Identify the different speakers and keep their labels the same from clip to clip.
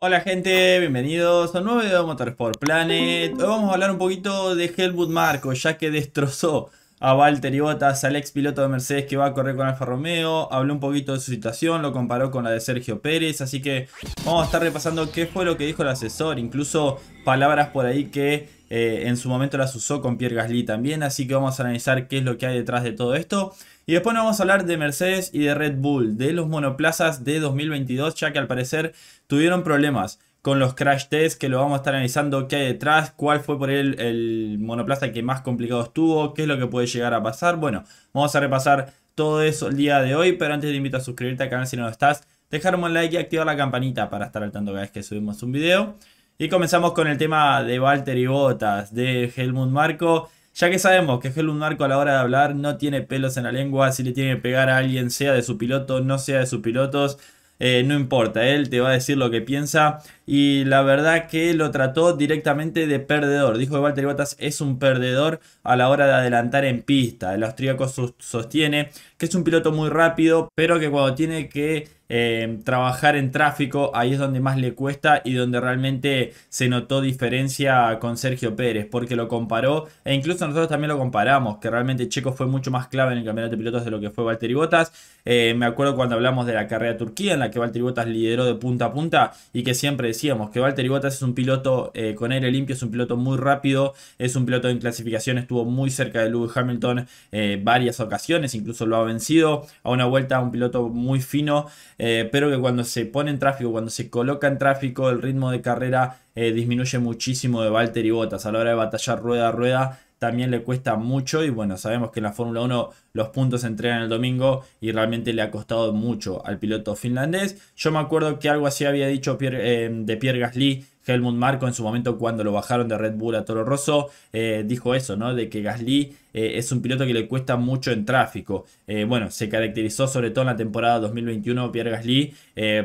Speaker 1: Hola gente, bienvenidos a un nuevo video de Motorsport Planet. Hoy vamos a hablar un poquito de Helmut Marco, ya que destrozó a Valtteri Bottas, al ex piloto de Mercedes que va a correr con Alfa Romeo. Habló un poquito de su situación, lo comparó con la de Sergio Pérez. Así que vamos a estar repasando qué fue lo que dijo el asesor, incluso palabras por ahí que eh, en su momento las usó con Pierre Gasly también, así que vamos a analizar qué es lo que hay detrás de todo esto. Y después nos vamos a hablar de Mercedes y de Red Bull, de los monoplazas de 2022, ya que al parecer tuvieron problemas con los crash tests que lo vamos a estar analizando qué hay detrás, cuál fue por él el monoplaza que más complicado estuvo, qué es lo que puede llegar a pasar. Bueno, vamos a repasar todo eso el día de hoy, pero antes te invito a suscribirte al canal si no lo estás, Dejarme un like y activar la campanita para estar al tanto cada vez que subimos un video. Y comenzamos con el tema de Walter y Botas, de Helmut Marco. Ya que sabemos que Helmut Marco a la hora de hablar no tiene pelos en la lengua, si le tiene que pegar a alguien, sea de su piloto, no sea de sus pilotos, eh, no importa, él te va a decir lo que piensa y la verdad que lo trató directamente de perdedor. Dijo que Valtteri Bottas es un perdedor a la hora de adelantar en pista. El austríaco sostiene que es un piloto muy rápido, pero que cuando tiene que eh, trabajar en tráfico, ahí es donde más le cuesta y donde realmente se notó diferencia con Sergio Pérez, porque lo comparó, e incluso nosotros también lo comparamos, que realmente Checo fue mucho más clave en el campeonato de pilotos de lo que fue Walter Bottas. Eh, me acuerdo cuando hablamos de la carrera de Turquía, en la que Valtteri Bottas lideró de punta a punta y que siempre decíamos, que Valtteri Bottas es un piloto eh, con aire limpio, es un piloto muy rápido, es un piloto en clasificación, estuvo muy cerca de Lewis Hamilton eh, varias ocasiones, incluso lo ha vencido a una vuelta, un piloto muy fino, eh, pero que cuando se pone en tráfico, cuando se coloca en tráfico, el ritmo de carrera disminuye muchísimo de Valtteri Bottas a la hora de batallar rueda a rueda también le cuesta mucho y bueno, sabemos que en la Fórmula 1 los puntos se entregan el domingo y realmente le ha costado mucho al piloto finlandés. Yo me acuerdo que algo así había dicho eh, de Pierre Gasly Helmut Marco en su momento cuando lo bajaron de Red Bull a Toro Rosso eh, dijo eso, ¿no? De que Gasly eh, es un piloto que le cuesta mucho en tráfico. Eh, bueno, se caracterizó sobre todo en la temporada 2021 Pierre Gasly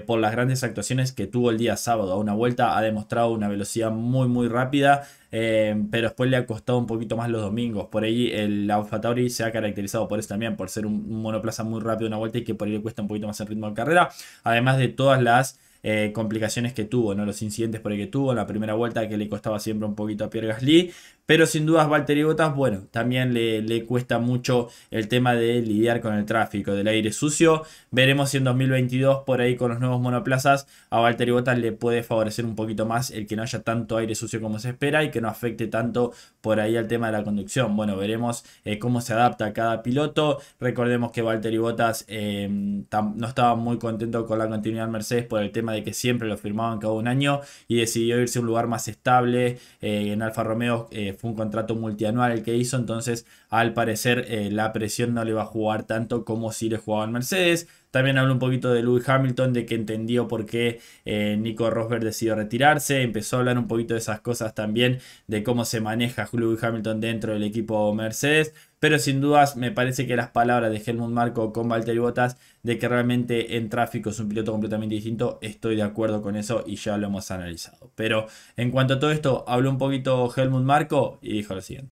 Speaker 1: por las grandes actuaciones que tuvo el día sábado. A una vuelta ha demostrado una velocidad muy muy rápida, pero después le ha costado un poquito más los domingos. Por ahí el Alfa se ha caracterizado por eso también, por ser un, monoplaza muy rápido una vuelta y que por ahí le cuesta un poquito más el ritmo de carrera. Además de todas las... Eh, complicaciones que tuvo, ¿no? los incidentes por el que tuvo en la primera vuelta que le costaba siempre un poquito a Pierre Gasly, pero sin dudas, Valtteri Bottas, bueno, también le, cuesta mucho el tema de lidiar con el tráfico, del aire sucio. Veremos si en 2022, por ahí con los nuevos monoplazas, a Valtteri Bottas le puede favorecer un poquito más el que no haya tanto aire sucio como se espera y que no afecte tanto por ahí al tema de la conducción. Bueno, veremos eh, cómo se adapta cada piloto. Recordemos que Valtteri Bottas eh, no estaba muy contento con la continuidad Mercedes por el tema de que siempre lo firmaban cada un año y decidió irse a un lugar más estable eh, en Alfa Romeo fue un contrato multianual el que hizo, entonces al parecer eh, la presión no le va a jugar tanto como si le jugaba en Mercedes. También habló un poquito de Louis Hamilton, de que entendió por qué eh, Nico Rosberg decidió retirarse. Empezó a hablar un poquito de esas cosas también, de cómo se maneja Louis Hamilton dentro del equipo Mercedes. Pero sin dudas me parece que las palabras de Helmut Marco con Valtteri Bottas de que realmente en tráfico es un piloto completamente distinto, estoy de acuerdo con eso y ya lo hemos analizado. Pero en cuanto a todo esto, habló un poquito Helmut Marco y dijo lo siguiente.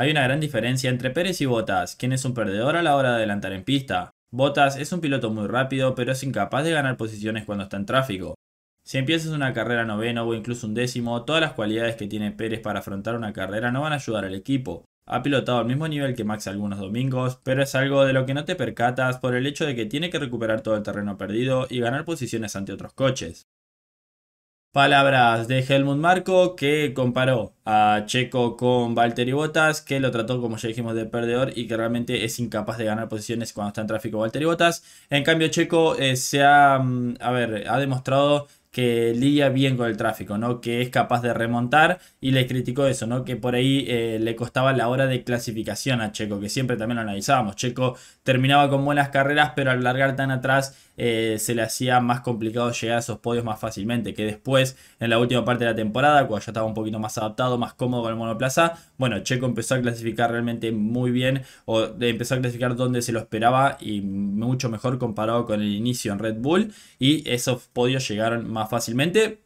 Speaker 1: Hay una gran diferencia entre Pérez y Bottas, quien es un perdedor a la hora de adelantar en pista. Bottas es un piloto muy rápido, pero es incapaz de ganar posiciones cuando está en tráfico. Si empiezas una carrera noveno o incluso un décimo, todas las cualidades que tiene Pérez para afrontar una carrera no van a ayudar al equipo. Ha pilotado al mismo nivel que Max algunos domingos, pero es algo de lo que no te percatas por el hecho de que tiene que recuperar todo el terreno perdido y ganar posiciones ante otros coches. Palabras de Helmut Marco que comparó a Checo con Valtteri Botas. que lo trató, como ya dijimos, de perdedor y que realmente es incapaz de ganar posiciones cuando está en tráfico Valtteri Botas. En cambio, Checo eh, se mm, a ver, ha demostrado que lidia bien con el tráfico, ¿no? Que es capaz de remontar y le criticó eso, ¿no? Que por ahí eh, le costaba la hora de clasificación a Checo, que siempre también lo analizábamos. Checo terminaba con buenas carreras, pero al largar tan atrás eh, se le hacía más complicado llegar a esos podios más fácilmente. Que después, en la última parte de la temporada, cuando ya estaba un poquito más adaptado, más cómodo con el monoplaza, bueno, Checo empezó a clasificar realmente muy bien, o empezó a clasificar donde se lo esperaba y mucho mejor comparado con el inicio en Red Bull, y esos podios llegaron más más fácilmente.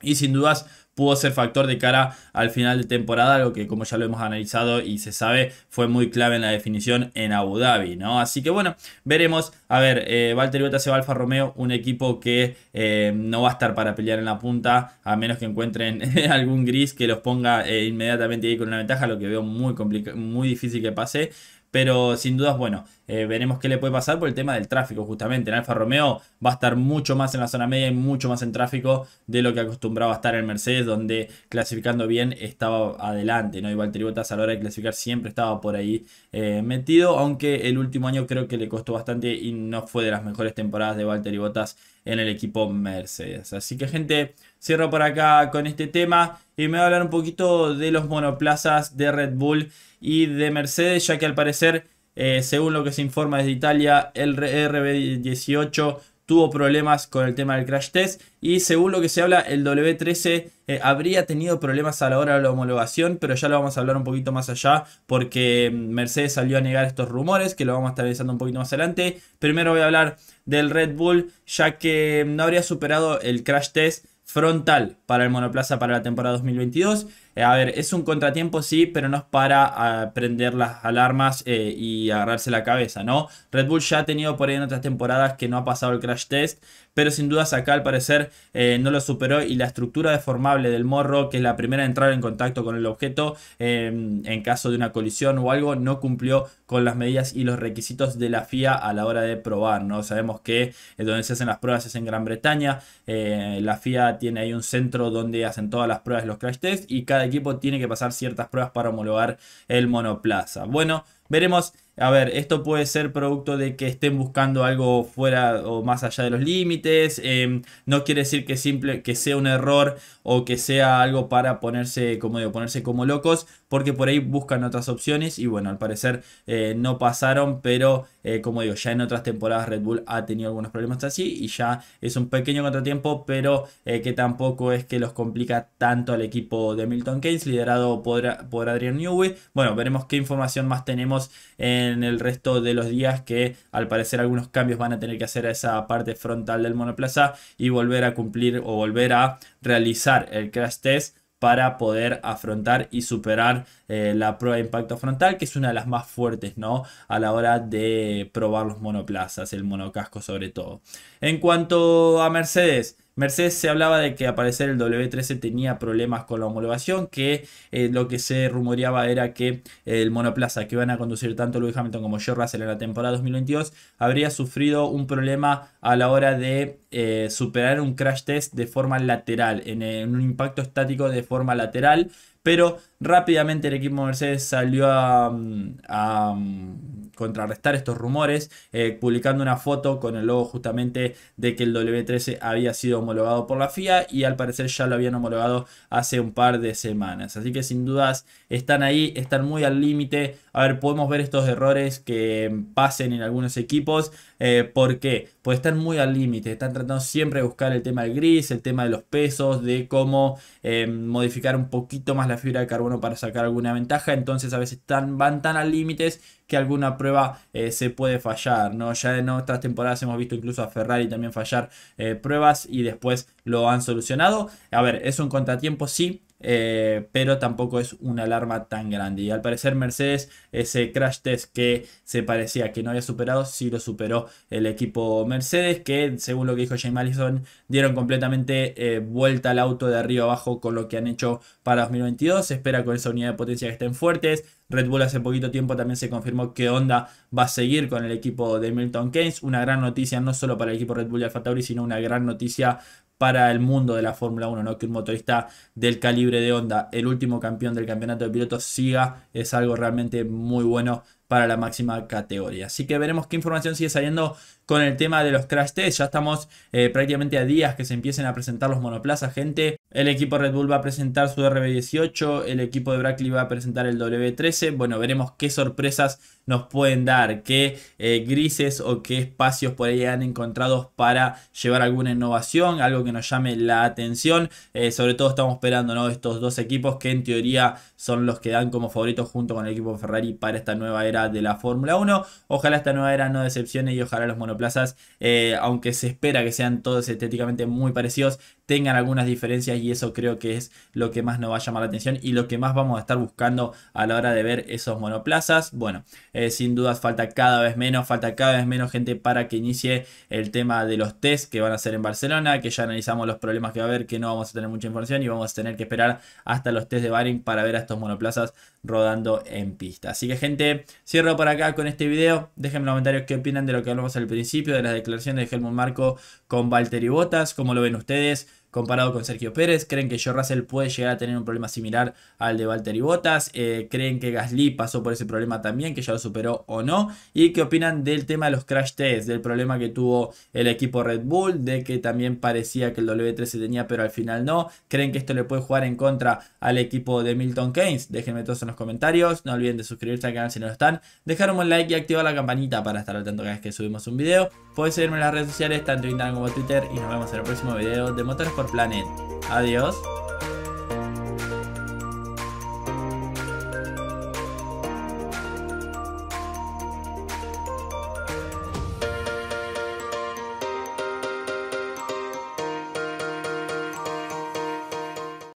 Speaker 1: Y sin dudas pudo ser factor de cara al final de temporada, lo que como ya lo hemos analizado y se sabe fue muy clave en la definición en Abu Dhabi, ¿no? Así que bueno, veremos. A ver, eh, Valtteri se va Alfa Romeo, un equipo que eh, no va a estar para pelear en la punta, a menos que encuentren algún gris que los ponga eh, inmediatamente ahí con una ventaja, lo que veo muy, muy difícil que pase. Pero sin dudas, bueno, eh, veremos qué le puede pasar por el tema del tráfico, justamente. En Alfa Romeo va a estar mucho más en la zona media y mucho más en tráfico de lo que acostumbraba estar en Mercedes, donde clasificando bien estaba adelante, ¿no? Igual Bottas a la hora de clasificar siempre estaba por ahí eh, metido, aunque el último año creo que le costó bastante y no fue de las mejores temporadas de Valtteri Bottas en el equipo Mercedes. Así que gente, cierro por acá con este tema y me va a hablar un poquito de los monoplazas de Red Bull y de Mercedes, ya que al parecer, eh, según lo que se informa desde Italia, el RB18 tuvo problemas con el tema del crash test y según lo que se habla el W13 eh, habría tenido problemas a la hora de la homologación pero ya lo vamos a hablar un poquito más allá porque mm, Mercedes salió a negar estos rumores que lo vamos a estar revisando un poquito más adelante primero voy a hablar del Red Bull ya que mm, no habría superado el crash test frontal para el monoplaza para la temporada 2022. Eh, a ver, es un contratiempo, sí, pero no es para ah, prender las alarmas eh, y agarrarse la cabeza, ¿no? Red Bull ya ha tenido por ahí en otras temporadas que no ha pasado el crash test, pero sin dudas acá al parecer eh, no lo superó y la estructura deformable del morro, que es la primera en entrar en contacto con el objeto em, en caso de una colisión o algo, no cumplió con las medidas y los requisitos de la FIA a la hora de probar, ¿no? Sabemos que donde se hacen las pruebas es en Gran Bretaña, la FIA tiene ahí un centro donde hacen todas las pruebas, los crash test y cada equipo tiene que pasar ciertas pruebas para homologar el monoplaza. Bueno, Veremos, a ver, esto puede ser producto de que estén buscando algo fuera o más allá de los límites. Em, no quiere decir que, simple, que sea un error o que sea algo para ponerse como, digo, ponerse como locos, porque por ahí buscan otras opciones y bueno, al parecer eh, no pasaron, pero eh, como digo, ya en otras temporadas Red Bull ha tenido algunos problemas así y ya es un pequeño contratiempo, pero eh, que tampoco es que los complica tanto al equipo de Milton Keynes, liderado por, por Adrian Newey. Bueno, veremos qué información más tenemos en el resto de los días que al parecer algunos cambios van a tener que hacer a esa parte frontal del monoplaza y volver a cumplir o volver a realizar el crash test para poder afrontar y superar eh, la prueba de impacto frontal, que es una de las más fuertes, ¿no? A la hora de probar los monoplazas, el monocasco sobre todo. En cuanto a Mercedes, Mercedes se hablaba de que al el W13 tenía problemas con la homologación, que eh, lo que se rumoreaba era que el monoplaza que iban a conducir tanto Lewis Hamilton como George Russell en la temporada 2022 habría sufrido un problema a la hora de eh, superar un crash test de forma lateral, en un impacto estático de forma lateral, pero Rápidamente el equipo Mercedes salió a, mm, mm, contrarrestar estos rumores, eh, publicando una foto con el logo justamente de que el W13 había sido homologado por la FIA y al parecer ya lo habían homologado hace un par de semanas. Así que sin dudas están ahí, están muy al límite. A ver, podemos ver estos errores que pasen en algunos equipos. Eh, ¿Por qué? Pues están muy al límite, están tratando siempre de buscar el tema del gris, el tema de los pesos, de cómo eh, modificar un poquito más la fibra de carbono para sacar alguna ventaja, entonces a veces van tan a límites que alguna prueba eh, se puede fallar, ¿no? Ya en otras temporadas hemos visto incluso a Ferrari también fallar eh, pruebas y después lo han solucionado. A ver, es un contratiempo, sí, eh, pero tampoco es una alarma tan grande. Y al parecer Mercedes, ese crash test que se parecía que no había superado, sí lo superó el equipo Mercedes, que según lo que dijo James Allison, dieron completamente eh, vuelta al auto de arriba abajo con lo que han hecho para 2022. Se espera con esa unidad de potencia que estén fuertes. Red Bull hace poquito tiempo también se confirmó que Honda va a seguir con el equipo de Milton Keynes. Una gran noticia no solo para el equipo Red Bull y Alfa Tauri, sino una gran noticia para el mundo de la Fórmula 1, ¿no? Que un motorista del calibre de Honda, el último campeón del campeonato de pilotos, siga, es algo realmente muy bueno para la máxima categoría. Así que veremos qué información sigue saliendo con el tema de los crash test. Ya estamos eh, prácticamente a días que se empiecen a presentar los monoplazas, gente. El equipo Red Bull va a presentar su RB18, el equipo de Brackley va a presentar el W13. Bueno, veremos qué sorpresas nos pueden dar, qué eh, grises o qué espacios por ahí han encontrado para llevar alguna innovación, algo que nos llame la atención. Eh, sobre todo estamos esperando ¿no? estos dos equipos que en teoría son los que dan como favoritos junto con el equipo Ferrari para esta nueva era de la Fórmula 1. Ojalá esta nueva era no decepcione y ojalá los monoplazas plazas, eh, aunque se espera que sean todos estéticamente muy parecidos, tengan algunas diferencias y eso creo que es lo que más nos va a llamar la atención y lo que más vamos a estar buscando a la hora de ver esos monoplazas. Bueno, eh, sin dudas falta cada vez menos, falta cada vez menos gente para que inicie el tema de los test que van a hacer en Barcelona, que ya analizamos los problemas que va a haber, que no vamos a tener mucha información y vamos a tener que esperar hasta los test de Baring para ver a estos monoplazas rodando en pista. Así que gente, cierro por acá con este video. Déjenme en los comentarios qué opinan de lo que hablamos al principio, de las declaraciones de Helmut Marco con Valtteri Bottas, cómo lo ven ustedes comparado con Sergio Pérez. Creen que Joe Russell puede llegar a tener un problema similar al de Valtteri Bottas. Eh, creen que Gasly pasó por ese problema también, que ya lo superó o no. Y qué opinan del tema de los crash tests, del problema que tuvo el equipo Red Bull, de que también parecía que el W13 tenía, pero al final no. Creen que esto le puede jugar en contra al equipo de Milton Keynes. Déjenme todos en los comentarios. No olviden de suscribirse al canal si no lo están. Dejar un like y activar la campanita para estar al tanto cada vez que subimos un video. Pueden seguirme en las redes sociales, tanto Instagram como Twitter. Y nos vemos en el próximo video de Motor planet planeta. Adiós.